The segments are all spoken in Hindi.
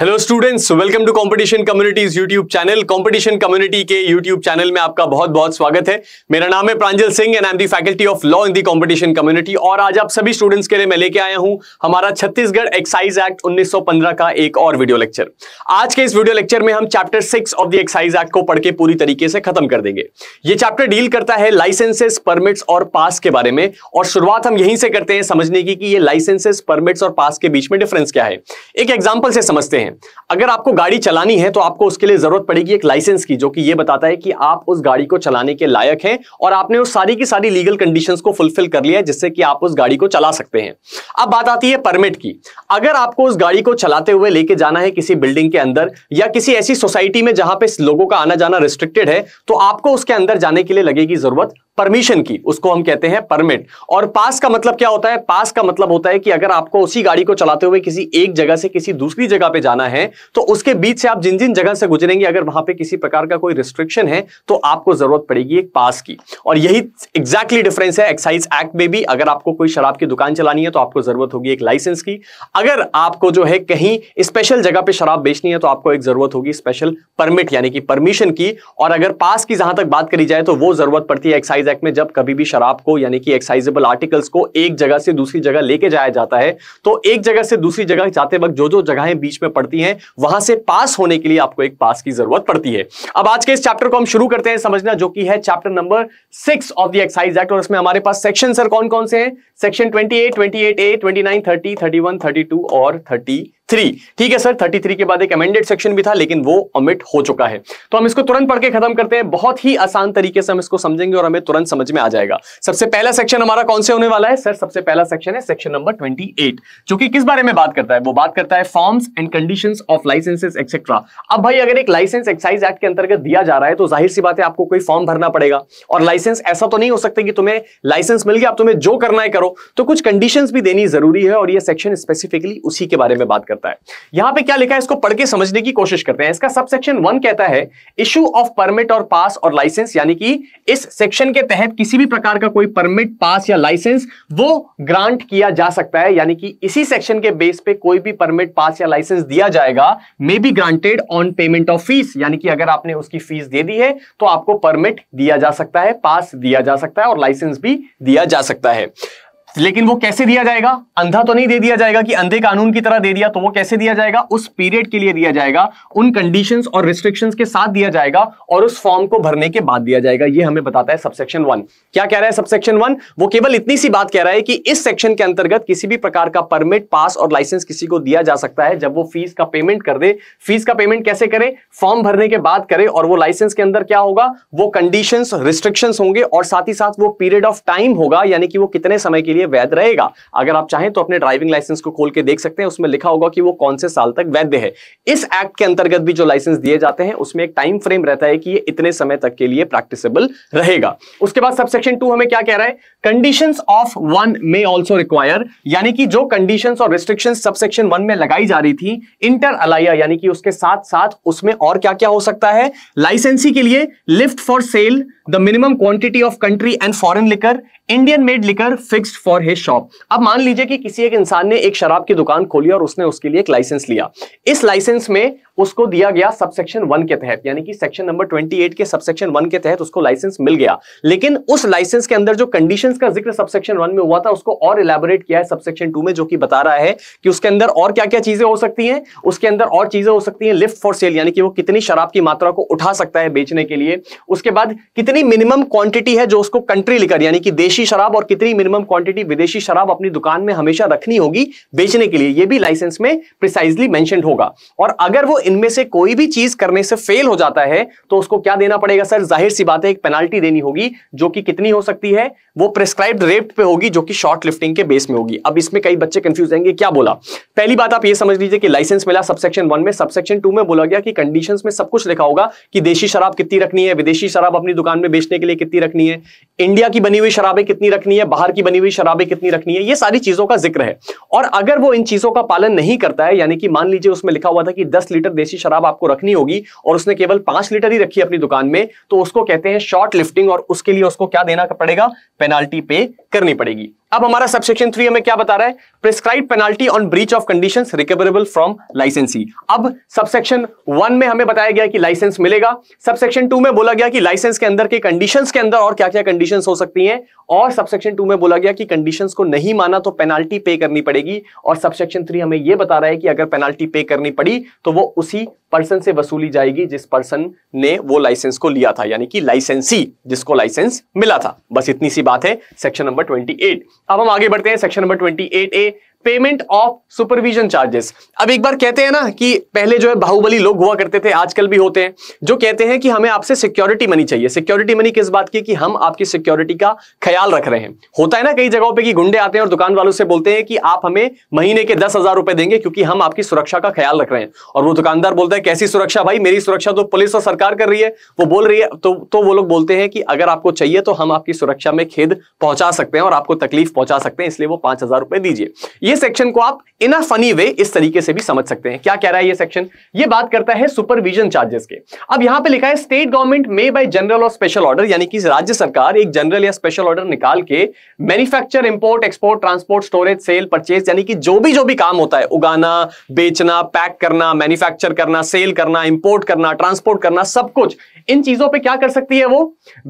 Hello students welcome to competition communities YouTube channel competition community के यूट्यूब चैनल में आपका बहुत बहुत स्वागत है मेरा नाम है Pranjal Singh and I am the faculty of law in the competition community और आज आप सभी स्टूडेंट्स के लिए मैं लेके आया हूं हमारा छत्तीसगढ़ एक्साइज एक्ट उन्नीस का एक और वीडियो लेक्चर आज के इस वीडियो लेक्चर में हम chapter six of the excise act को पढ़ के पूरी तरीके से खत्म कर देंगे ये चैप्टर डील करता है लाइसेंसेस परमिट्स और पास के बारे में और शुरुआत हम यहीं से करते हैं समझने की कि ये लाइसेंसेस परमिट्स और पास के बीच में डिफरेंस क्या है एक एग्जाम्पल से समझते हैं हैं अगर आपको गाड़ी चलानी है तो आपको उसके लिए जरूरत पड़ेगी एक लाइसेंस की जो कि यह बताता है कि आप उस गाड़ी को चलाने के लायक हैं और आपने उस सारी की सारी लीगल कंडीशन को फुलफिल कर लिया है जिससे कि आप उस गाड़ी को चला सकते हैं अब बात आती है परमिट की अगर आपको उस गाड़ी को चलाते हुए लेके जाना है किसी बिल्डिंग के अंदर या किसी ऐसी सोसाइटी में जहां पे लोगों का आना जाना रिस्ट्रिक्टेड है तो आपको उसके अंदर जाने के लिए लगेगी जरूरत परमिशन की उसको हम कहते हैं परमिट और पास का मतलब क्या होता है पास का मतलब होता है कि अगर आपको उसी गाड़ी को चलाते हुए किसी एक जगह से किसी दूसरी जगह पे जाना है तो उसके बीच से आप जिन जिन जगह से गुजरेंगे अगर वहां पे किसी प्रकार का कोई रिस्ट्रिक्शन है तो आपको जरूरत पड़ेगी एक पास की और यही एग्जैक्टली exactly डिफरेंस है एक्साइज एक्ट में भी अगर आपको कोई शराब की दुकान चलानी है तो आपको जरूरत होगी एक लाइसेंस की अगर आपको जो है कहीं स्पेशल जगह पे शराब बेचनी है तो आपको एक जरूरत होगी स्पेशल परमिट यानी कि परमिशन की और अगर पास की जहां तक बात करी जाए तो वो जरूरत पड़ती है एक्साइज एक्ट में जब कभी भी शराब को यानी कि एक्साइजेबल आर्टिकल्स को एक जगह से दूसरी जगह लेके जाया जाता है तो एक जगह से दूसरी जगह जाते वक्त जो जो जगहें बीच में पड़ती हैं वहां से पास होने के लिए आपको एक पास की जरूरत पड़ती है अब आज के इस चैप्टर को हम शुरू करते हैं समझना जो कि है chapter number six of the excise act और इसमें हमारे पास सेक्शन सर कौन कौन से हैं section twenty eight twenty eight A twenty nine thirty thirty one thirty two और थर्टी थ्री ठीक है सर थर्टी थ्री के बाद एक अमेंडेड सेक्शन भी था लेकिन वो अमिट हो चुका है तो हम इसको तुरंत पढ़ के खत्म करते हैं बहुत ही आसान तरीके से हम इसको समझेंगे और हमें तुरंत समझ में आ जाएगा सबसे पहला सेक्शन हमारा कौन से होने वाला है सर सबसे पहला सेक्शन है सेक्शन नंबर ट्वेंटी जो कि किस बारे में बात करता है वो बात करता है forms and condition of licenses etcetera अब भाई अगर एक लाइसेंस एक्साइज एक्ट के अंतर्गत दिया जा रहा है तो जाहिर सी बात है आपको कोई फॉर्म भरना पड़ेगा और लाइसेंस ऐसा तो नहीं हो सकता कि तुम्हें लाइसेंस मिल गया आप तुम्हें जो करना है करो तो कुछ कंडीशन भी देनी जरूरी है और यह सेक्शन स्पेसिफिकली उसी के बारे में बात करता करता है यहां पे क्या लिखा है इसको पढ़ के समझने की कोशिश करते हैं इसका सबसेक्शन वन कहता है इश्यू ऑफ परमिट और पास और लाइसेंस यानी कि इस सेक्शन के तहत किसी भी प्रकार का कोई परमिट पास या लाइसेंस वो ग्रांट किया जा सकता है यानी कि इसी सेक्शन के बेस पे कोई भी परमिट पास या लाइसेंस दिया जाएगा may be granted on payment of fees यानी कि अगर आपने उसकी फीस दे दी है तो आपको परमिट दिया जा सकता है पास दिया जा सकता है और लाइसेंस भी दिया जा सकता है लेकिन वो कैसे दिया जाएगा अंधा तो नहीं दे दिया जाएगा कि अंधे कानून की तरह दे दिया तो वो कैसे दिया जाएगा उस पीरियड के लिए दिया जाएगा उन कंडीशंस और रिस्ट्रिक्शंस के साथ दिया जाएगा और उस फॉर्म को भरने के बाद दिया जाएगा ये हमें बताता है सबसेक्शन वन क्या कह रहा है सबसेक्शन वन वो केवल इतनी सी बात कह रहा है कि इस सेक्शन के अंतर्गत किसी भी प्रकार का परमिट पास और लाइसेंस किसी को दिया जा सकता है जब वो फीस का पेमेंट कर दे फीस का पेमेंट कैसे करे फॉर्म भरने के बाद करे और वो लाइसेंस के अंदर क्या होगा वो कंडीशन रिस्ट्रिक्शन होंगे और साथ ही साथ वो पीरियड ऑफ टाइम होगा यानी कि वो कितने समय के लिए लिए वैध रहेगा अगर आप चाहें तो अपने ड्राइविंग लाइसेंस को खोल के देख सकते हैं उसमें लिखा होगा कि वो कौन से साल तक वैध है इस एक्ट के अंतर्गत भी जो लाइसेंस दिए जाते हैं उसमें एक टाइम फ्रेम रहता है कि ये इतने समय तक के लिए प्रैक्टिसेबल रहेगा उसके बाद सबसेक्शन टू हमें क्या कह रहा है condition of one may also require यानी कि जो कंडीशन और रिस्ट्रिक्शन सबसेक्शन वन में लगाई जा रही थी इंटर अलाइया यानी कि उसके साथ साथ उसमें और क्या क्या हो सकता है लाइसेंसी के लिए lift for sale the minimum quantity of country and foreign liquor Indian made liquor fixed for his shop अब मान लीजिए कि किसी एक इंसान ने एक शराब की दुकान खोली और उसने उसके लिए एक लाइसेंस लिया इस लाइसेंस में उसको दिया गया सबसेक्शन वन के तहत यानी कि सेक्शन नंबर 28 के सबसेक्शन वन के तहत उसको लाइसेंस मिल गया लेकिन उस लाइसेंस के अंदर जो कंडीशंस का जिक्र सबसेक्शन वन में हुआ था उसको और इलेबोरेट किया है सबसेक्शन टू में जो कि बता रहा है कि उसके अंदर और क्या क्या चीजें हो सकती हैं उसके अंदर और चीजें हो सकती हैं लिफ्ट फॉर सेल यानी कि वो कितनी शराब की मात्रा को उठा सकता है बेचने के लिए उसके बाद कितनी मिनिमम क्वांटिटी है जो उसको कंट्री लिकर यानी कि देशी शराब और कितनी मिनिमम क्वांटिटी क्वांटिटी विदेशी शराब अपनी दुकान में हमेशा रखनी होगी बेचने के लिए यह भी लाइसेंस में प्रिसाइजली मेंशन होगा और अगर वो इनमें से कोई भी चीज करने से फेल हो जाता है तो उसको क्या देना पड़ेगा सर जाहिर सी बात है एक पेनाल्टी देनी होगी जो कि कितनी हो सकती है वो प्रिस्क्राइब रेट पे होगी जो कि शॉर्ट लिफ्टिंग के बेस में होगी अब इसमें कई बच्चे कंफ्यूज रहेंगे क्या बोला पहली बात आप ये समझ लीजिए कि लाइसेंस मिला सबसेक्शन वन में सबसेक्शन टू में बोला गया कि कंडीशन में सब कुछ लिखा होगा कि देशी शराब कितनी रखनी है विदेशी शराब अपनी दुकान में बेचने के लिए कितनी रखनी है इंडिया की बनी हुई शराबें कितनी रखनी है बाहर की बनी हुई शराब किताबें कितनी रखनी है ये सारी चीजों का जिक्र है और अगर वो इन चीजों का पालन नहीं करता है यानी कि मान लीजिए उसमें लिखा हुआ था कि दस लीटर देसी शराब आपको रखनी होगी और उसने केवल पांच लीटर ही रखी अपनी दुकान में तो उसको कहते हैं शॉर्ट लिफ्टिंग और उसके लिए उसको क्या देना पड़ेगा पेनाल्टी पे करनी पड़ेगी अब हमारा सबसेक्शन थ्री हमें क्या बता रहा है prescribe penalty on breach of condition recoverable from licensee अब सबसेक्शन वन में हमें बताया गया कि लाइसेंस मिलेगा सबसेक्शन टू में बोला गया कि लाइसेंस के अंदर के कंडीशन के अंदर और क्या क्या कंडीशन हो सकती है और सबसेक्शन टू में बोला गया कि कंडीशन को नहीं माना तो पेनाल्टी पे करनी पड़ेगी और सबसेक्शन थ्री हमें यह बता रहा है कि अगर पेनाल्टी पे करनी पड़ी तो वो उसी पर्सन से वसूली जाएगी जिस पर्सन ने वो लाइसेंस को लिया था यानी कि लाइसेंसी जिसको लाइसेंस मिला था बस इतनी सी बात है सेक्शन नंबर 28 अब हम आगे बढ़ते हैं section number 28 A payment of supervision charges अब एक बार कहते हैं ना कि पहले जो है बाहुबली लोग हुआ करते थे आजकल भी होते हैं जो कहते हैं कि हमें आपसे सिक्योरिटी मनी चाहिए सिक्योरिटी मनी किस बात की कि हम आपकी सिक्योरिटी का ख्याल रख रहे हैं होता है ना कई जगहों पे कि गुंडे आते हैं और दुकान वालों से बोलते हैं कि आप हमें महीने के दस हजार रुपए देंगे क्योंकि हम आपकी सुरक्षा का ख्याल रख रहे हैं और वो दुकानदार बोलते हैं कैसी सुरक्षा भाई मेरी सुरक्षा तो पुलिस और सरकार कर रही है वो बोल रही है तो, तो वो लोग बोलते हैं कि अगर आपको चाहिए तो हम आपकी सुरक्षा में खेद पहुंचा सकते हैं और आपको तकलीफ पहुंचा सकते हैं इसलिए वो पांच हजार रुपए दीजिए ये सेक्शन को आप इन अ फनी वे इस तरीके से भी समझ सकते हैं क्या कह रहा है ये सेक्शन ये बात करता है सुपरविजन चार्जेस के अब यहां पे लिखा है state government may by general और स्पेशल ऑर्डर यानी कि राज्य सरकार एक जनरल या स्पेशल ऑर्डर निकाल के manufacture import export transport storage sale purchase यानी कि जो भी जो भी काम होता है उगाना बेचना पैक करना मैन्युफैक्चर करना सेल करना इंपोर्ट करना ट्रांसपोर्ट करना सब कुछ इन चीजों पर क्या कर सकती है वो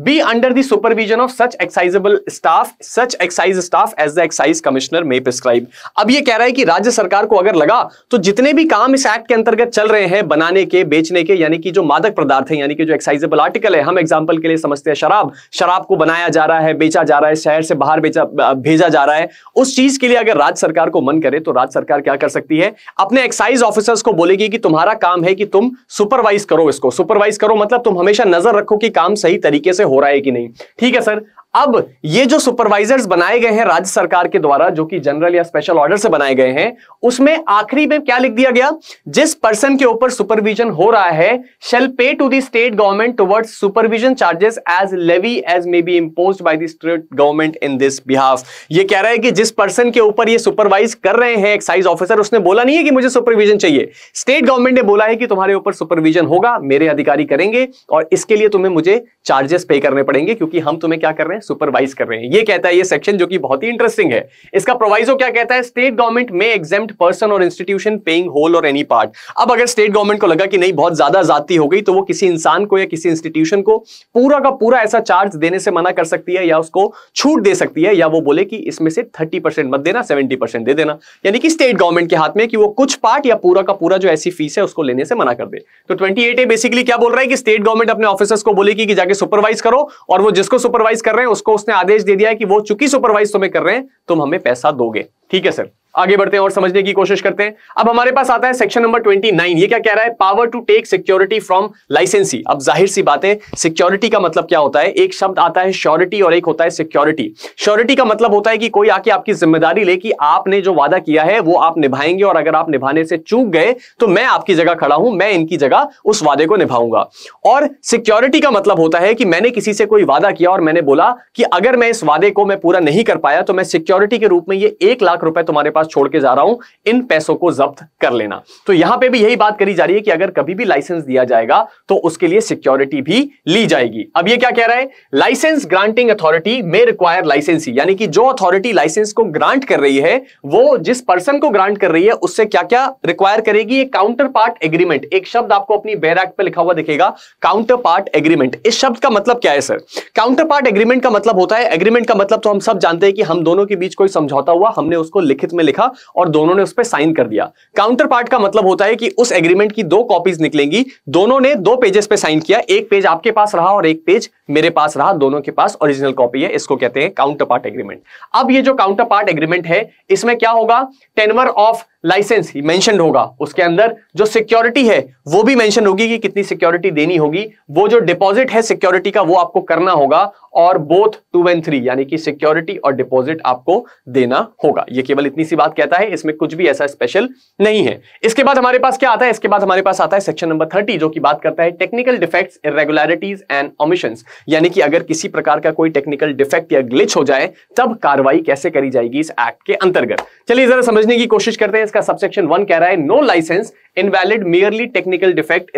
be under the supervision of such excisable staff such excise staff as the excise commissioner may prescribe अब ये कह रहा है कि राज्य सरकार को अगर लगा तो जितने भी काम इस एक्ट के अंतर्गत चल रहे हैं बनाने के बेचने के यानी कि जो मादक पदार्थ है यानी कि जो एक्साइजेबल आर्टिकल है हम एग्जाम्पल के लिए समझते हैं शराब शराब को बनाया जा रहा है बेचा जा रहा है शहर से बाहर बेचा भेजा जा रहा है उस चीज के लिए अगर राज्य सरकार को मन करे तो राज्य सरकार क्या कर सकती है अपने एक्साइज ऑफिसर्स को बोलेगी कि तुम्हारा काम है कि तुम सुपरवाइज करो इसको सुपरवाइज करो मतलब तुम हमेशा नजर रखो कि काम सही तरीके से हो रहा है कि नहीं ठीक है सर अब ये जो सुपरवाइजर्स बनाए गए हैं राज्य सरकार के द्वारा जो कि जनरल या स्पेशल ऑर्डर से बनाए गए हैं उसमें आखिरी में क्या लिख दिया गया जिस पर्सन के ऊपर सुपरविजन हो रहा है shall pay to the state government towards supervision charges as levy as may be impose by the state government in this behalf ये कह रहा है कि जिस पर्सन के ऊपर ये सुपरवाइज कर रहे हैं एक्साइज ऑफिसर उसने बोला नहीं है कि मुझे सुपरविजन चाहिए स्टेट गवर्नमेंट ने बोला है कि तुम्हारे ऊपर सुपरविजन होगा मेरे अधिकारी करेंगे और इसके लिए तुम्हें मुझे चार्जेस पे करने पड़ेंगे क्योंकि हम तुम्हें क्या कर रहे हैं है सुपरवाइज कर रहे हैं ये कहता है ये सेक्शन जो कि बहुत ही इंटरेस्टिंग है इसका प्रोवाइजो क्या कहता है state government may exempt person और इंस्टीट्यूशन पेइंग होल और एनी पार्ट अब अगर स्टेट गवर्नमेंट को लगा कि नहीं बहुत ज्यादा जाती हो गई तो वो किसी इंसान को या किसी इंस्टीट्यूशन को पूरा का पूरा ऐसा चार्ज देने से मना कर सकती है या उसको छूट दे सकती है या वो बोले कि इसमें से थर्टी मत देना सेवेंटी दे देना यानी कि स्टेट गवर्नमेंट के हाथ में कि वो कुछ पार्ट या पूरा का पूरा जो ऐसी फीस है उसको लेने से मना कर दे तो ट्वेंटी बेसिकली क्या बोल रहा है कि स्टेट गवर्नमेंट अपने ऑफिसर्स को बोलेगी कि जाके सुपरवाइज करो और वो जिसको सुपरवाइज कर रहे हैं उसको उसने आदेश दे दिया है कि वो चुकी सुपरवाइज तुम्हें कर रहे हैं तुम हमें पैसा दोगे ठीक है सर आगे बढ़ते हैं और समझने की कोशिश करते हैं अब हमारे पास आता है सेक्शन नंबर 29 ये क्या कह रहा है power to take security from licensee अब जाहिर सी बात है सिक्योरिटी का मतलब क्या होता है एक शब्द आता है श्योरिटी और एक होता है सिक्योरिटी श्योरिटी का मतलब होता है कि कोई आके आपकी जिम्मेदारी ले कि आपने जो वादा किया है वो आप निभाएंगे और अगर आप निभाने से चूक गए तो मैं आपकी जगह खड़ा हूं मैं इनकी जगह उस वादे को निभाऊंगा और सिक्योरिटी का मतलब होता है कि मैंने किसी से कोई वादा किया और मैंने बोला कि अगर मैं इस वादे को मैं पूरा नहीं कर पाया तो मैं सिक्योरिटी के रूप में ये एक लाख रुपए तुम्हारे पास पास छोड़ के जा रहा हूं इन पैसों को जब्त कर लेना तो यहां पे भी यही बात करी जा रही है कि अगर कभी भी लाइसेंस दिया जाएगा तो उसके लिए सिक्योरिटी भी ली जाएगी अब ये क्या कह रहा है license granting authority may require license यानी कि जो अथॉरिटी लाइसेंस को ग्रांट कर रही है वो जिस पर्सन को ग्रांट कर रही है उससे क्या क्या रिक्वायर करेगी एक काउंटर पार्ट एग्रीमेंट एक शब्द आपको अपनी बेर एक्ट पे लिखा हुआ दिखेगा काउंटर पार्ट एग्रीमेंट इस शब्द का मतलब क्या है सर काउंटर पार्ट एग्रीमेंट का मतलब होता है एग्रीमेंट का मतलब तो हम सब जानते हैं कि हम दोनों के बीच कोई समझौता हुआ हमने उसको लिखित में लिखा और दोनों ने उस पर साइन कर दिया काउंटर पार्ट का मतलब होता है कि उस एग्रीमेंट की दो कॉपीज निकलेंगी दोनों ने दो पेजेस पे साइन किया एक पेज आपके पास रहा और एक पेज मेरे पास रहा दोनों के पास ओरिजिनल कॉपी है इसको कहते हैं काउंटर पार्ट एग्रीमेंट अब ये जो काउंटर पार्ट एग्रीमेंट है इसमें क्या होगा टेनवर ऑफ लाइसेंस ही मेंशन होगा उसके अंदर जो सिक्योरिटी है वो भी मेंशन होगी कि कितनी सिक्योरिटी देनी होगी वो जो डिपॉजिट है सिक्योरिटी का वो आपको करना होगा और बोथ टू एंड थ्री यानी कि सिक्योरिटी और डिपॉजिट आपको देना होगा ये केवल इतनी सी बात कहता है इसमें कुछ भी ऐसा स्पेशल नहीं है इसके बाद हमारे पास क्या आता है इसके बाद हमारे पास आता है सेक्शन नंबर थर्टी जो की बात करता है technical defect irregularities and omission यानी कि अगर किसी प्रकार का कोई टेक्निकल डिफेक्ट या ग्लिच हो जाए तब कार्रवाई कैसे करी जाएगी इस एक्ट के अंतर्गत चलिए जरा समझने की कोशिश करते हैं लाइसेंस का सबसेक्शन वन कह रहा है no license invalid merely technical defect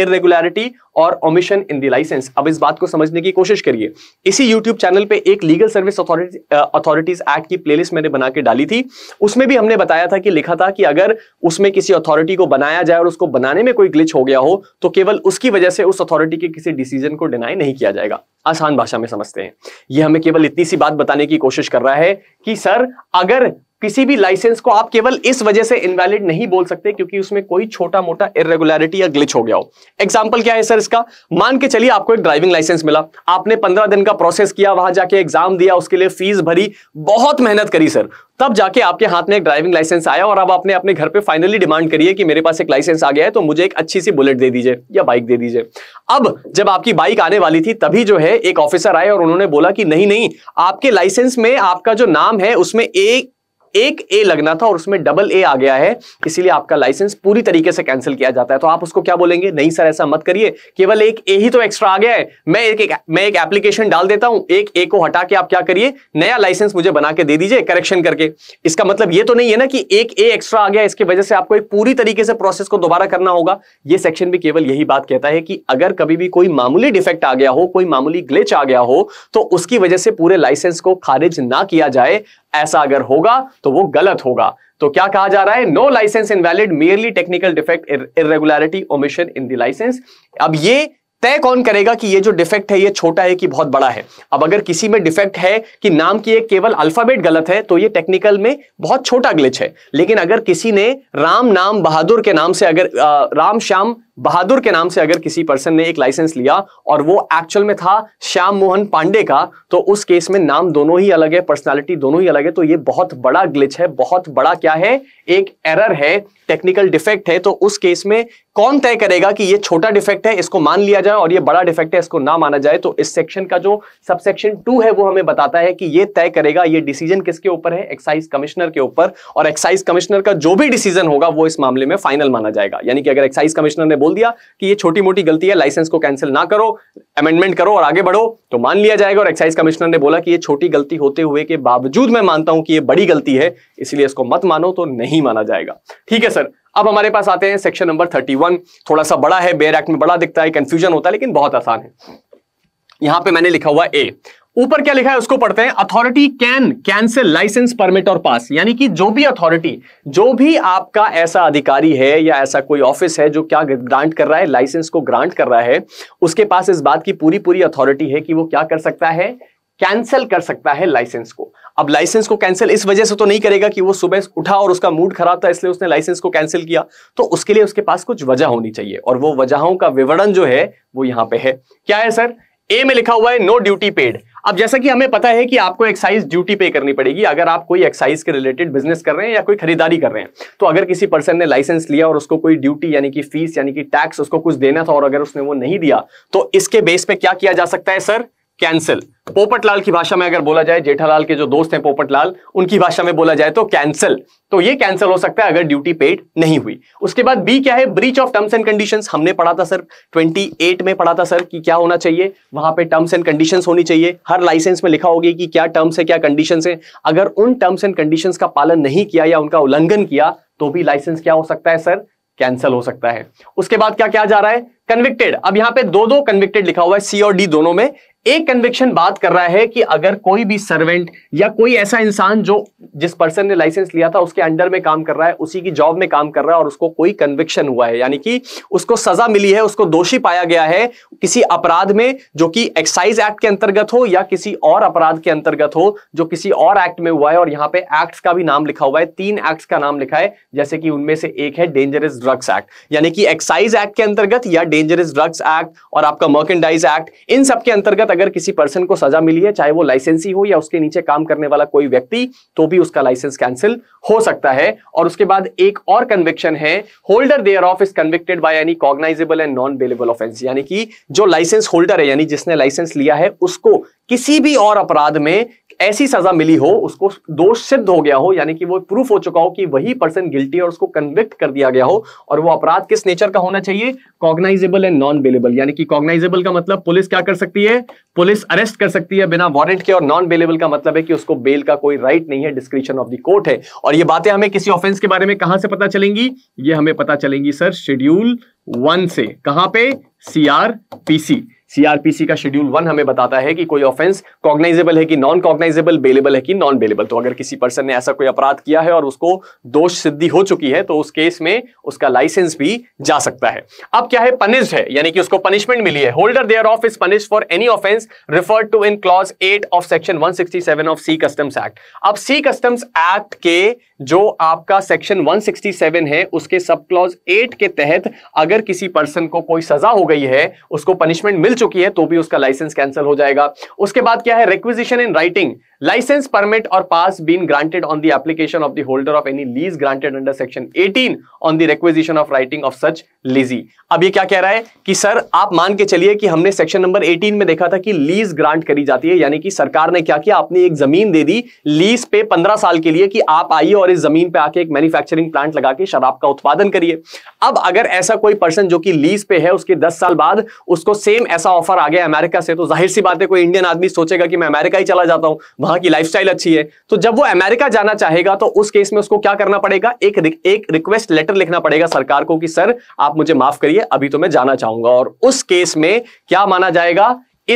irregularity और ओमिशन इन द लाइसेंस अब इस बात को समझने की कोशिश करिए इसी यूट्यूब चैनल पे एक लीगल सर्विस अथॉरिटीज एक्ट की प्लेलिस्ट मैंने बना के डाली थी उसमें भी हमने बताया था कि लिखा था कि अगर उसमें किसी अथॉरिटी को बनाया जाए और उसको बनाने में कोई ग्लिच हो गया हो तो केवल उसकी वजह से उस अथॉरिटी के किसी डिसीजन को डिनाई नहीं किया जाएगा आसान भाषा में समझते हैं यह हमें केवल इतनी सी बात बताने की कोशिश कर रहा है कि सर अगर किसी भी लाइसेंस को आप केवल इस वजह से इनवैलिड नहीं बोल सकते क्योंकि उसमें कोई छोटा मोटा इरेगुलरिटी या ग्लिच हो गया हो एग्जाम्पल क्या है सर इसका मान के चलिए आपको एक ड्राइविंग लाइसेंस मिला आपने पंद्रह दिन का प्रोसेस किया वहां जाके एग्जाम दिया उसके लिए फीस भरी बहुत मेहनत करी सर तब जाके आपके हाथ में एक ड्राइविंग लाइसेंस आया और अब आपने अपने घर पे फाइनली डिमांड करिए कि मेरे पास एक लाइसेंस आ गया है तो मुझे एक अच्छी सी बुलेट दे दीजिए या बाइक दे दीजिए अब जब आपकी बाइक आने वाली थी तभी जो है एक ऑफिसर आए और उन्होंने बोला कि नहीं नहीं आपके लाइसेंस में आपका जो नाम है उसमें एक एक ए लगना था और उसमें डबल ए आ गया है इसीलिए आपका लाइसेंस पूरी तरीके से कैंसिल किया जाता है तो आप उसको क्या बोलेंगे नहीं सर ऐसा मत करिए केवल एक ए ही तो एक्स्ट्रा आ गया है मैं एक, एक मैं एक एप्लीकेशन डाल देता हूं एक ए को हटा के आप क्या करिए नया लाइसेंस मुझे बना के दे दीजिए करेक्शन करके इसका मतलब ये तो नहीं है ना कि एक ए एक्स्ट्रा आ गया इसकी वजह से आपको एक पूरी तरीके से प्रोसेस को दोबारा करना होगा ये सेक्शन भी केवल यही बात कहता है कि अगर कभी भी कोई मामूली डिफेक्ट आ गया हो कोई मामूली ग्लिच आ गया हो तो उसकी वजह से पूरे लाइसेंस को खारिज ना किया जाए ऐसा अगर होगा तो वो गलत होगा तो क्या कहा जा रहा है no license invalid merely technical defect irregularity omission in the license अब ये तय कौन करेगा कि ये जो डिफेक्ट है ये छोटा है कि बहुत बड़ा है अब अगर किसी में डिफेक्ट है कि नाम की एक केवल अल्फाबेट गलत है तो ये टेक्निकल में बहुत छोटा ग्लिच है लेकिन अगर किसी ने राम नाम बहादुर के नाम से अगर आ, राम श्याम बहादुर के नाम से अगर किसी पर्सन ने एक लाइसेंस लिया और वो एक्चुअल में था श्याम मोहन पांडे का तो उस केस में नाम दोनों ही अलग है पर्सनालिटी दोनों ही अलग है तो ये बहुत बड़ा ग्लिच है बहुत बड़ा क्या है एक एरर है टेक्निकल डिफेक्ट है तो उस केस में कौन तय करेगा कि ये छोटा डिफेक्ट है इसको मान लिया जाए और ये बड़ा डिफेक्ट है इसको ना माना जाए तो इस सेक्शन का जो सबसेक्शन टू है वो हमें बताता है कि ये तय करेगा ये डिसीजन किसके ऊपर है एक्साइज कमिश्नर के ऊपर और एक्साइज कमिश्नर का जो भी डिसीजन होगा वो इस मामले में फाइनल माना जाएगा यानी कि अगर एक्साइज कमिश्नर ने बोल दिया कि ये छोटी मोटी गलती है लाइसेंस को कैंसिल ना करो अमेंडमेंट करो और आगे बढ़ो तो मान लिया जाएगा और एक्साइज कमिश्नर ने बोला कि ये छोटी गलती होते हुए के बावजूद मैं मानता हूं कि ये बड़ी गलती है इसलिए इसको मत मानो तो नहीं माना जाएगा ठीक है सर अब हमारे पास आते हैं सेक्शन नंबर थर्टी थोड़ा सा बड़ा है बेयर एक्ट में बड़ा दिखता है कंफ्यूजन होता है लेकिन बहुत आसान है यहां पे मैंने लिखा हुआ ए ऊपर क्या लिखा है उसको पढ़ते हैं authority can cancel license permit और पास यानी कि जो भी अथॉरिटी जो भी आपका ऐसा अधिकारी है या ऐसा कोई ऑफिस है जो क्या ग्रांट कर रहा है लाइसेंस को ग्रांट कर रहा है उसके पास इस बात की पूरी पूरी अथॉरिटी है कि वो क्या कर सकता है कैंसिल कर सकता है लाइसेंस को अब लाइसेंस को कैंसिल इस वजह से तो नहीं करेगा कि वो सुबह उठा और उसका मूड खराब था इसलिए उसने लाइसेंस को कैंसिल किया तो उसके लिए उसके पास कुछ वजह होनी चाहिए और वो वजहों का विवरण जो है वो यहां पे है क्या है सर ए में लिखा हुआ है नो ड्यूटी पेड अब जैसा कि हमें पता है कि आपको एक्साइज ड्यूटी पे करनी पड़ेगी अगर आप कोई एक्साइज के रिलेटेड बिजनेस कर रहे हैं या कोई खरीदारी कर रहे हैं तो अगर किसी पर्सन ने लाइसेंस लिया और उसको कोई ड्यूटी यानी कि फीस यानी कि टैक्स उसको कुछ देना था और अगर उसने वो नहीं दिया तो इसके बेस पे क्या किया जा सकता है सर कैंसिल पोपटलाल की भाषा में अगर बोला जाए जेठालाल के जो दोस्त हैं पोपटलाल उनकी भाषा में बोला जाए तो कैंसिल तो ये कैंसिल हो सकता है अगर ड्यूटी पेड नहीं हुई उसके बाद बी क्या है breach of terms and conditions हमने पढ़ा था सर 28 में पढ़ा था सर कि क्या होना चाहिए वहां पे टर्म्स एंड कंडीशन होनी चाहिए हर लाइसेंस में लिखा होगी कि क्या टर्म्स है क्या कंडीशन है अगर उन टर्म्स एंड कंडीशन का पालन नहीं किया या उनका उल्लंघन किया तो भी लाइसेंस क्या हो सकता है सर कैंसिल हो सकता है उसके बाद क्या क्या जा रहा है कन्विक्टेड अब यहां पे दो दो कन्विक्टेड लिखा हुआ है सी और डी दोनों में एक कन्विक्शन बात कर रहा है कि अगर कोई भी सर्वेंट या कोई ऐसा इंसान जो जिस पर्सन ने लाइसेंस लिया था उसके अंडर में काम कर रहा है उसी की जॉब में काम कर रहा है और उसको कोई कन्विक्शन हुआ है यानी कि उसको सजा मिली है उसको दोषी पाया गया है किसी अपराध में जो कि एक्साइज एक्ट के अंतर्गत हो या किसी और अपराध के अंतर्गत हो जो किसी और एक्ट में हुआ है और यहाँ पे एक्ट का भी नाम लिखा हुआ है तीन एक्ट का नाम लिखा है जैसे कि उनमें से एक है डेंजरस ड्रग्स एक्ट यानी कि एक्साइज एक्ट के अंतर्गत या डेंजरस ड्रग्स एक्ट और आपका मर्केंडाइज एक्ट इन सब के अंतर्गत अगर किसी पर्सन को सजा मिली है चाहे वो लाइसेंसी हो या उसके नीचे काम करने वाला कोई व्यक्ति तो भी उसका लाइसेंस कैंसिल हो सकता है और उसके बाद एक और कन्विक्शन है holder thereof is convicted by any cognizable and non bailable offence यानी कि जो लाइसेंस होल्डर है यानी जिसने लाइसेंस लिया है उसको किसी भी और अपराध में ऐसी सजा मिली हो उसको दोष सिद्ध हो गया हो यानी कि वो प्रूफ हो चुका हो कि वही पर्सन गिल्टी और उसको कन्विक्ट कर दिया गया हो और वो अपराध किस नेचर का होना चाहिए कॉग्नाइजेबल एंड नॉन बेलेबल यानी कि कॉग्नाइजेबल का मतलब पुलिस क्या कर सकती है पुलिस अरेस्ट कर सकती है बिना वारंट के और नॉन बेलेबल का मतलब है कि उसको बेल का कोई राइट नहीं है डिस्क्रिप्शन ऑफ द कोर्ट है और ये बातें हमें किसी ऑफेंस के बारे में कहां से पता चलेंगी ये हमें पता चलेंगी सर शेड्यूल वन से कहां पे सीआरपीसी सीआरपीसी का शेड्यूल वन हमें बताता है कि कोई ऑफेंस कॉग्नाइजेबल है कि नॉन कॉग्नाइजेबल बेलेबल है कि नॉन बेलेबल तो अगर किसी पर्सन ने ऐसा कोई अपराध किया है और उसको दोष सिद्धि हो चुकी है तो उस केस में उसका लाइसेंस भी जा सकता है अब क्या है पनिश्ड है यानी कि उसको पनिशमेंट मिली है holder thereof is punish for any offence refer to in clause eight of section one of sea customs act अब सी कस्टम्स एक्ट के जो आपका सेक्शन 167 है उसके सब क्लॉज 8 के तहत अगर किसी पर्सन को कोई सजा हो गई है उसको पनिशमेंट मिल चुकी है तो भी उसका लाइसेंस कैंसिल हो जाएगा उसके बाद क्या है requisition in writing license permit or pass been granted on the application of the holder of any lease granted under section 18 on the requisition of writing of such leasee अब ये क्या कह रहा है कि सर आप मान के चलिए कि हमने सेक्शन नंबर 18 में देखा था कि लीज ग्रांट करी जाती है यानी कि सरकार ने क्या किया आपने एक जमीन दे दी लीज पे 15 साल के लिए कि आप आइए और इस जमीन पे आके एक मैन्युफैक्चरिंग प्लांट लगा के शराब का उत्पादन करिए अब अगर ऐसा कोई पर्सन जो कि लीज पे है उसके 10 साल बाद उसको सेम ऐसा ऑफर आ गया अमेरिका से तो जाहिर सी बात है कोई इंडियन आदमी सोचेगा कि मैं अमेरिका ही चला जाता हूं वहां की लाइफ अच्छी है तो जब वो अमेरिका जाना चाहेगा तो उस केस में उसको क्या करना पड़ेगा एक एक रिक्वेस्ट लेटर लिखना पड़ेगा सरकार को कि सर आप मुझे माफ करिए अभी तो मैं जाना चाहूंगा और उस केस में क्या माना जाएगा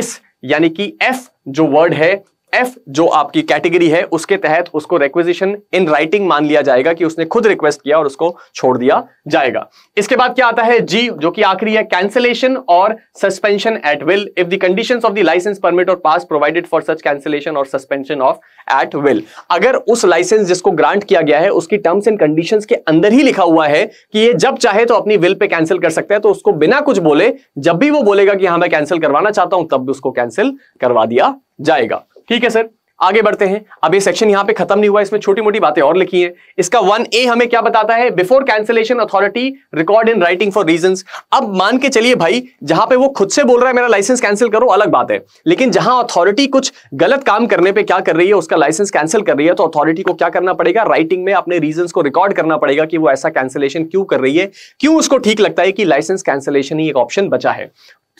इस यानी कि एफ जो वर्ड है एफ जो आपकी कैटेगरी है उसके तहत उसको रिक्वेजिशन इन राइटिंग मान लिया जाएगा कि उसने खुद रिक्वेस्ट किया और उसको छोड़ दिया जाएगा इसके बाद क्या आता है जी जो कि आखिरी है कैंसिलेशन और suspension at will if the conditions of the license permit और pass provided for such cancellation और सस्पेंशन ऑफ एट विल अगर उस लाइसेंस जिसको ग्रांट किया गया है उसकी टर्म्स एंड कंडीशन के अंदर ही लिखा हुआ है कि ये जब चाहे तो अपनी विल पे कैंसिल कर सकता है तो उसको बिना कुछ बोले जब भी वो बोलेगा कि हाँ मैं कैंसिल करवाना चाहता हूं तब भी उसको कैंसिल करवा दिया जाएगा ठीक है सर आगे बढ़ते हैं अब ये सेक्शन यहां पे खत्म नहीं हुआ इसमें छोटी मोटी बातें और लिखी हैं इसका वन ए हमें क्या बताता है before cancellation authority record in writing for reason अब मान के चलिए भाई जहां पे वो खुद से बोल रहा है मेरा लाइसेंस कैंसिल करो अलग बात है लेकिन जहां अथॉरिटी कुछ गलत काम करने पर क्या कर रही है उसका लाइसेंस कैंसिल कर रही है तो अथॉरिटी को क्या करना पड़ेगा राइटिंग में अपने रीजन को रिकॉर्ड करना पड़ेगा कि वो ऐसा कैंसिलेशन क्यों कर रही है क्यों उसको ठीक लगता है कि लाइसेंस कैंसिलेशन ही एक ऑप्शन बचा है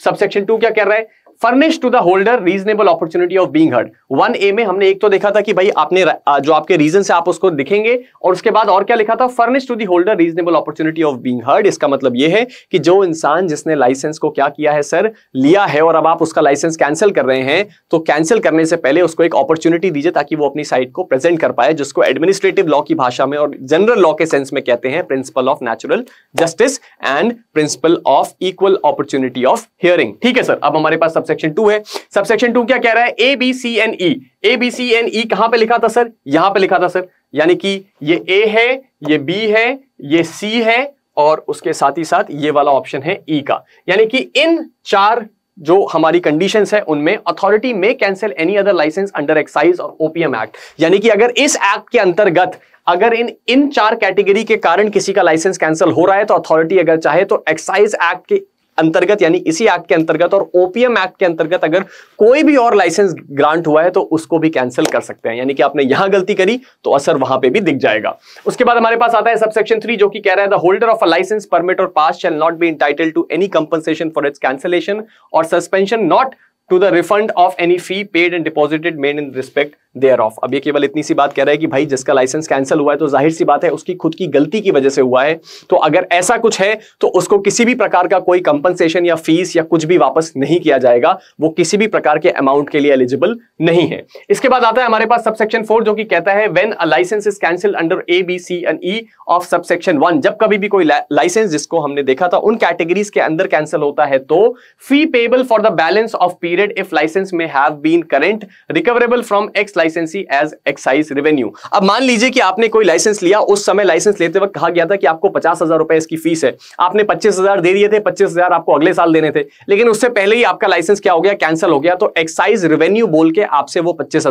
सबसेक्शन टू क्या कर रहा है furnish to the holder reasonable opportunity of being heard one A में हमने एक तो देखा था कि भाई आपने जो आपके रीजन से आप उसको दिखेंगे और उसके बाद और क्या लिखा था furnish to the holder reasonable opportunity of being heard इसका मतलब यह है कि जो इंसान जिसने लाइसेंस को क्या किया है सर लिया है और अब आप उसका लाइसेंस कैंसिल कर रहे हैं तो कैंसिल करने से पहले उसको एक अपॉर्चुनिटी दीजिए ताकि वो अपनी साइट को प्रेजेंट कर पाए जिसको एडमिनिस्ट्रेटिव लॉ की भाषा में और जनरल लॉ के सेंस में कहते हैं principle of natural justice and principle of equal opportunity of hearing ठीक है सर अब हमारे पास सबसे सबसेक्शन टू है सबसेक्शन टू क्या कह रहा है A B C N E A B C N E कहां पे लिखा था सर यहां पे लिखा था सर यानी कि ये ए है ये बी है ये सी है और उसके साथ ही साथ ये वाला ऑप्शन है ई e का यानी कि इन चार जो हमारी कंडीशन है उनमें authority may cancel any other license under excise और ओपीएम एक्ट यानी कि अगर इस एक्ट के अंतर्गत अगर इन इन चार कैटेगरी के कारण किसी का लाइसेंस कैंसिल हो रहा है तो अथॉरिटी अगर चाहे तो एक्साइज एक्ट के अंतर्गत यानी इसी एक्ट के अंतर्गत और ओपीएम एक्ट के अंतर्गत अगर कोई भी और लाइसेंस ग्रांट हुआ है तो उसको भी कैंसिल कर सकते हैं यानी कि आपने यहां गलती करी तो असर वहां पे भी दिख जाएगा उसके बाद हमारे पास आता है सबसेक्शन थ्री जो कि कह रहा है the holder of a license permit और pass shall not be entitle to any compensation for its cancellation और suspension not to the refund of any fee paid and deposited made in respect thereof अब ये केवल इतनी सी बात कह रहा है कि भाई जिसका लाइसेंस कैंसिल हुआ है तो जाहिर सी बात है उसकी खुद की गलती की वजह से हुआ है तो अगर ऐसा कुछ है तो उसको किसी भी प्रकार का कोई कंपनसेशन या फीस या कुछ भी वापस नहीं किया जाएगा वो किसी भी प्रकार के अमाउंट के लिए एलिजिबल नहीं है इसके बाद आता है हमारे पास सबसेक्शन फोर जो कि कहता है when a license is cancel under A B C and E of subsection one जब कभी भी कोई लाइसेंस जिसको हमने देखा था उन कैटेगरीज के अंदर कैंसिल होता है तो fee payable for the balance of period period if license may have been current recoverable from ex licensee as excise revenue अब मान लीजिए कि आपने कोई लाइसेंस लिया उस समय लाइसेंस लेते वक्त कहा गया था कि आपको पचास हजार रुपए इसकी फीस है आपने पच्चीस हजार दे दिए थे पच्चीस हजार आपको अगले साल देने थे लेकिन उससे पहले ही आपका लाइसेंस क्या हो गया कैंसिल हो गया तो एक्साइज रेवेन्यू बोल के आपसे वो पच्चीस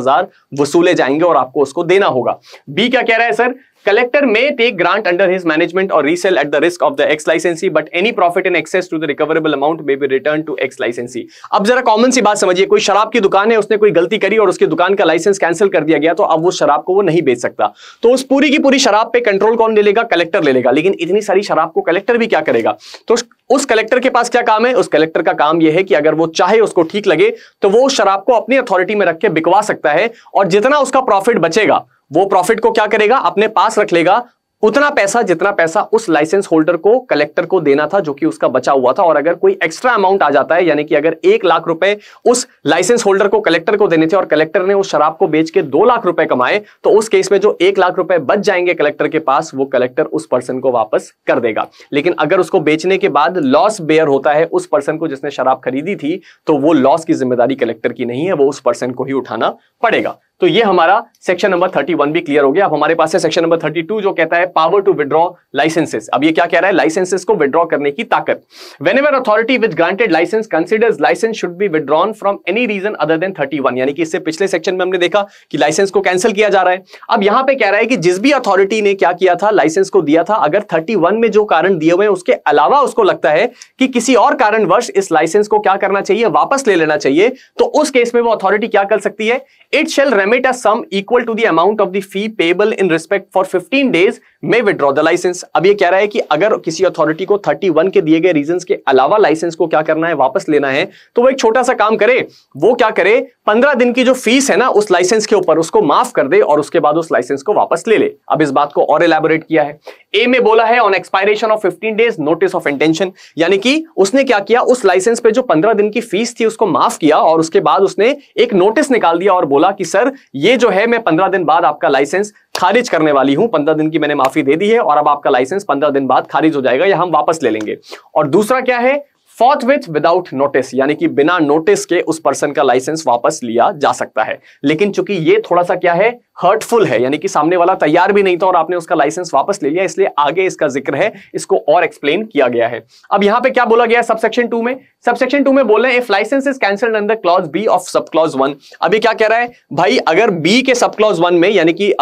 वसूले जाएंगे और आपको उसको देना होगा बी क्या कह रहा है sir collector may take grant under his management और resale at the risk of the ex licensee but any profit in excess to the recoverable amount may be returned to ex-licensee. अब जरा कॉमन सी बात समझिए कोई शराब की दुकान है उसने कोई गलती करी और उसकी दुकान का लाइसेंस कैंसिल कर दिया गया तो अब वो शराब को वो नहीं बेच सकता तो उस पूरी की पूरी शराब पे कंट्रोल कौन ले लेगा कलेक्टर ले लेगा लेकिन इतनी सारी शराब को कलेक्टर भी क्या करेगा तो उस कलेक्टर के पास क्या काम है उस कलेक्टर का काम यह है कि अगर वो चाहे उसको ठीक लगे तो वो शराब को अपनी अथॉरिटी में रख के बिकवा सकता है और जितना उसका प्रॉफिट बचेगा वो प्रॉफिट को क्या करेगा अपने पास रख लेगा उतना पैसा जितना पैसा उस लाइसेंस होल्डर को कलेक्टर को देना था जो कि उसका बचा हुआ था और अगर कोई एक्स्ट्रा अमाउंट आ जाता है यानी कि अगर एक लाख रुपए उस लाइसेंस होल्डर को कलेक्टर को देने थे और कलेक्टर ने उस शराब को बेच के दो लाख रुपए कमाए तो उस केस में जो एक लाख रुपए बच जाएंगे कलेक्टर के पास वो कलेक्टर उस पर्सन को वापस कर देगा लेकिन अगर उसको बेचने के बाद लॉस बेयर होता है उस पर्सन को जिसने शराब खरीदी थी तो वो लॉस की जिम्मेदारी कलेक्टर की नहीं है वो उस पर्सन को ही उठाना पड़ेगा तो ये हमारा सेक्शन नंबर 31 भी क्लियर हो गया अब हमारे पास है सेक्शन नंबर 32 जो कहता है पावर टू विद्रॉ लाइसेंसेस अब ये क्या कह रहा है लाइसेंसेस को विद्रॉ करने की ताकत whenever authority with granted license considers license should be withdrawn from any reason other than 31 यानी कि इससे पिछले सेक्शन में हमने देखा कि लाइसेंस को कैंसिल किया जा रहा है अब यहां पर कह रहा है कि जिस भी अथॉरिटी ने क्या किया था लाइसेंस को दिया था अगर थर्टी में जो कारण दिए हुए हैं उसके अलावा उसको लगता है कि किसी और कारणवश इस लाइसेंस को क्या करना चाहिए वापस ले लेना चाहिए तो उस केस में वो अथॉरिटी क्या कर सकती है it shall remit a sum equal to the amount of the fee payable in respect for 15 days may withdraw the license अब ये कह रहा है कि अगर किसी अथॉरिटी को 31 के दिए गए रीजंस के अलावा लाइसेंस को क्या करना है वापस लेना है तो वो एक छोटा सा काम करे वो क्या करे 15 दिन की जो फीस है ना उस लाइसेंस के ऊपर उसको माफ कर दे और उसके बाद उस लाइसेंस को वापस ले ले अब इस बात को और एलेबोरेट किया है ए में बोला है on expiration of 15 days notice of intention यानी कि उसने क्या किया उस लाइसेंस पे जो 15 दिन की फीस थी उसको माफ किया और उसके बाद उसने एक नोटिस निकाल दिया और बोला कि सर ये जो है मैं पंद्रह दिन बाद आपका लाइसेंस खारिज करने वाली हूं पंद्रह दिन की मैंने माफी दे दी है और अब आपका लाइसेंस पंद्रह दिन बाद खारिज हो जाएगा या हम वापस ले लेंगे और दूसरा क्या है फॉर्थ विथ विदाउट नोटिस यानी कि बिना नोटिस के उस पर्सन का लाइसेंस वापस लिया जा सकता है लेकिन चूंकि ये थोड़ा सा क्या है हर्टफुल है यानी कि सामने वाला तैयार भी नहीं था और आपने उसका लाइसेंस वापस ले लिया इसलिए आगे इसका जिक्र है इसको और एक्सप्लेन किया गया है अब यहां पे क्या बोला गया सबसेक्शन टू में सबसेक्शन टू में बोल रहे हैं if license is cancelled under clause B of sub clause one अभी क्या कह रहा है भाई अगर बी के सब क्लॉज वन में यानी कि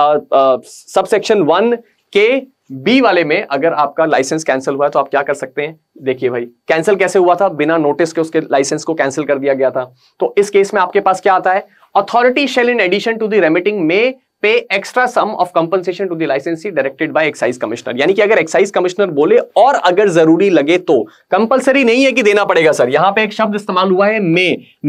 सबसेक्शन वन के बी वाले में अगर आपका लाइसेंस कैंसिल हुआ तो आप क्या कर सकते हैं देखिए भाई कैंसिल कैसे हुआ था बिना नोटिस के उसके लाइसेंस को कैंसिल कर दिया गया था तो इस केस में आपके पास क्या आता है authority shall in addition to the remitting may pay extra sum of compensation to licensee directed by excise commissioner यानी कि अगर एक्साइज कमिश्नर बोले और अगर जरूरी लगे तो कंपलसरी नहीं है कि देना पड़ेगा सर यहां पे एक शब्द इस्तेमाल हुआ है मे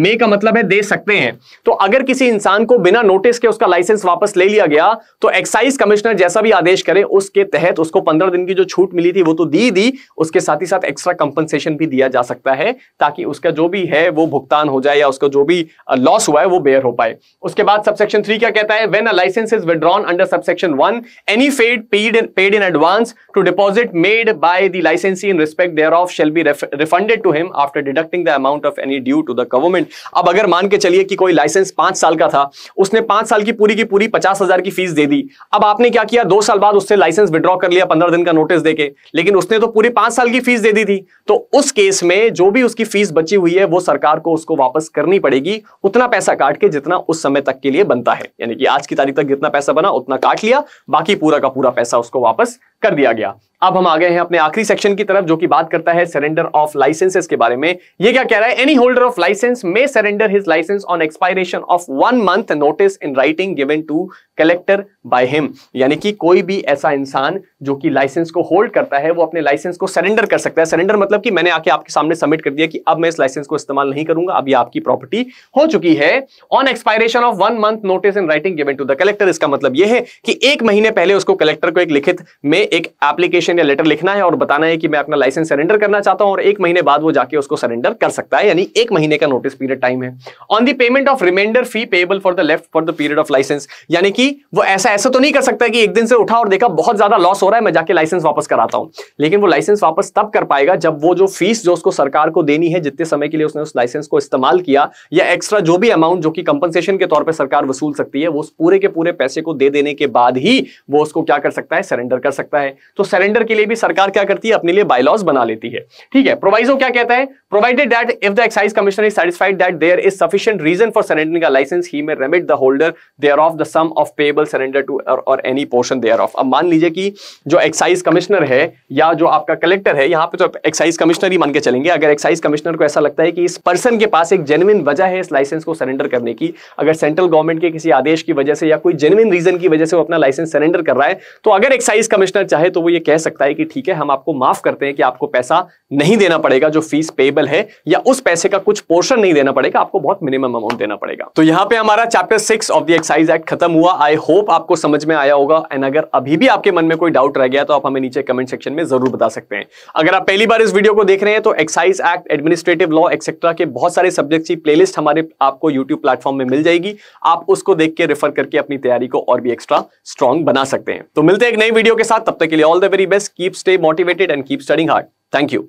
मे का मतलब है दे सकते हैं तो अगर किसी इंसान को बिना नोटिस के उसका लाइसेंस वापस ले लिया गया तो एक्साइज कमिश्नर जैसा भी आदेश करे उसके तहत उसको पंद्रह दिन की जो छूट मिली थी वो तो दी दी उसके साथ ही साथ एक्स्ट्रा कंपनसेशन भी दिया जा सकता है ताकि उसका जो भी है वो भुगतान हो जाए या उसका जो भी लॉस हुआ है वो बेयर हो पाए उसके बाद सबसेक्शन थ्री क्या कहता है when a license license is withdrawn under subsection 1, any fee paid in, paid in advance to deposit made by the licensee in respect thereof shall be ref, refunded to him after deducting the amount of any due to the government. अब अगर मान के चलिए कि कोई लाइसेंस पांच साल का था उसने पांच साल की पूरी की पूरी पचास हजार की फीस दे दी अब आपने क्या किया दो साल बाद उससे लाइसेंस विड्रॉ कर लिया पंद्रह दिन का नोटिस देके लेकिन उसने तो पूरी पांच साल की फीस दे दी थी तो उस केस में जो भी उसकी फीस बची हुई है वो सरकार को उसको वापस करनी पड़ेगी उतना पैसा काट के जितना उस समय तक के लिए बनता है यानी कि आज की तारीख तक जितना पैसा बना उतना काट लिया बाकी पूरा का पूरा पैसा उसको वापस कर दिया गया अब हम आ गए हैं अपने आखिरी सेक्शन की तरफ जो कि बात करता है सरेंडर ऑफ लाइसेंसेस के बारे में ये क्या कह रहा है any holder of license may surrender his license on expiration of one month notice in writing given to collector by him यानी कि कोई भी ऐसा इंसान जो कि लाइसेंस को होल्ड करता है वो अपने लाइसेंस को सरेंडर कर सकता है सरेंडर मतलब कि मैंने आके आपके सामने सबमिट कर दिया कि अब मैं इस लाइसेंस को इस्तेमाल नहीं करूंगा अब ये आपकी प्रॉपर्टी हो चुकी है on expiration of one month notice in writing given to the collector इसका मतलब यह है कि एक महीने पहले उसको कलेक्टर को एक लिखित में एक एप्लीकेशन या लेटर लिखना है और बताना है कि मैं अपना लाइसेंस सरेंडर करना चाहता हूं और एक महीने बाद वो जाके उसको सरेंडर कर सकता है यानी एक महीने का नोटिस पीरियड टाइम है on the payment of reminder fee payable for the left for the period of licence यानी कि वो ऐसा ऐसा तो नहीं कर सकता कि एक दिन से उठा और देखा बहुत ज्यादा लॉस हो रहा है मैं जाके लाइसेंस वापस कराता हूं लेकिन वो लाइसेंस वापस तब कर पाएगा जब वो जो फीस जो उसको सरकार को देनी है जितने समय के लिए उसने उस लाइसेंस को इस्तेमाल किया या एक्स्ट्रा जो भी अमाउंट जो कि कंपनसेशन के तौर पर सरकार वसूल सकती है वो उस पूरे के पूरे पैसे को दे देने के बाद ही वो उसको क्या कर सकता है सरेंडर कर सकता है सकता है तो सरेंडर के लिए भी सरकार क्या करती है अपने लिए बायलॉज बना लेती है ठीक है प्रोवाइजो क्या कहता है provided that if the excise commissioner is satisfied that there is sufficient reason for surrendering a license he may remit the holder thereof the sum of payable surrender to or, or any portion thereof अब मान लीजिए कि जो एक्साइज कमिश्नर है या जो आपका कलेक्टर है यहाँ पे तो एक्साइज कमिश्नर ही मान के चलेंगे अगर एक्साइज कमिश्नर को ऐसा लगता है कि इस पर्सन के पास एक जेनविन वजह है इस लाइसेंस को सरेंडर करने की अगर सेंट्रल गवर्नमेंट के किसी आदेश की वजह से या कोई जेनविन रीजन की वजह से वो अपना लाइसेंस सरेंडर कर रहा है तो अगर एक्साइज कमिश्नर चाहे तो वो ये कह सकता है कि ठीक है हम आपको माफ करते हैं कि आपको पैसा नहीं देना पड़ेगा जो फीस पेबल एलिजिबल है या उस पैसे का कुछ पोर्शन नहीं देना पड़ेगा आपको बहुत मिनिमम अमाउंट देना पड़ेगा तो यहाँ पे हमारा chapter six of the excise act खत्म हुआ आई होप आपको समझ में आया होगा एंड अगर अभी भी आपके मन में कोई डाउट रह गया तो आप हमें नीचे कमेंट सेक्शन में जरूर बता सकते हैं अगर आप पहली बार इस वीडियो को देख रहे हैं तो excise act administrative law etcetera के बहुत सारे सब्जेक्ट की प्लेलिस्ट हमारे आपको यूट्यूब प्लेटफॉर्म में मिल जाएगी आप उसको देख के रेफर करके अपनी तैयारी को और भी एक्स्ट्रा स्ट्रॉन्ग बना सकते हैं तो मिलते हैं एक नई वीडियो के साथ तब तक के लिए all the very best keep stay motivated and keep studying hard thank you